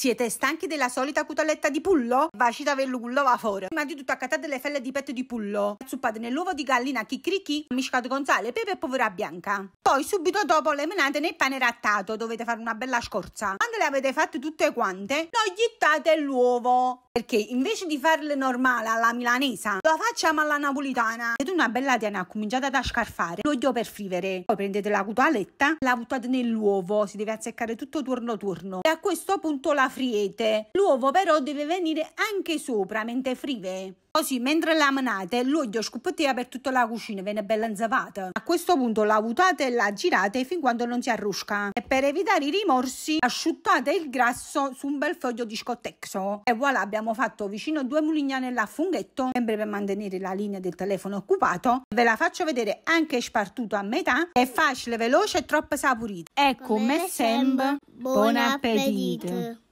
Siete stanchi della solita cutaletta di pullo? Vacita vellucullo va fuori. Prima di tutto accattate le felle di petto di pullo. Zuppate nell'uovo di gallina chicricchi, miscato con sale, pepe e povera bianca. Poi subito dopo le menate nel pane rattato, dovete fare una bella scorza. Quando le avete fatte tutte quante, non gittate l'uovo. Perché invece di farle normale alla milanesa, la facciamo alla napolitana. Ed una bella tiana ha cominciato ad ascarfare l'olio per frivere. Poi prendete la cutoletta, la buttate nell'uovo, si deve azzeccare tutto turno turno. E a questo punto la friete. L'uovo però deve venire anche sopra mentre frive. Così, mentre la menate, l'olio scoppettea per tutta la cucina, viene bella inzavata. A questo punto la vuotate e la girate fin quando non si arrusca. E per evitare i rimorsi, asciuttate il grasso su un bel foglio di scottexo. E voilà, abbiamo fatto vicino due mulignanelle a funghetto, sempre per mantenere la linea del telefono occupato. Ve la faccio vedere anche spartuto a metà. È facile, veloce e troppo saporita. E ecco, come sempre, buon appetito!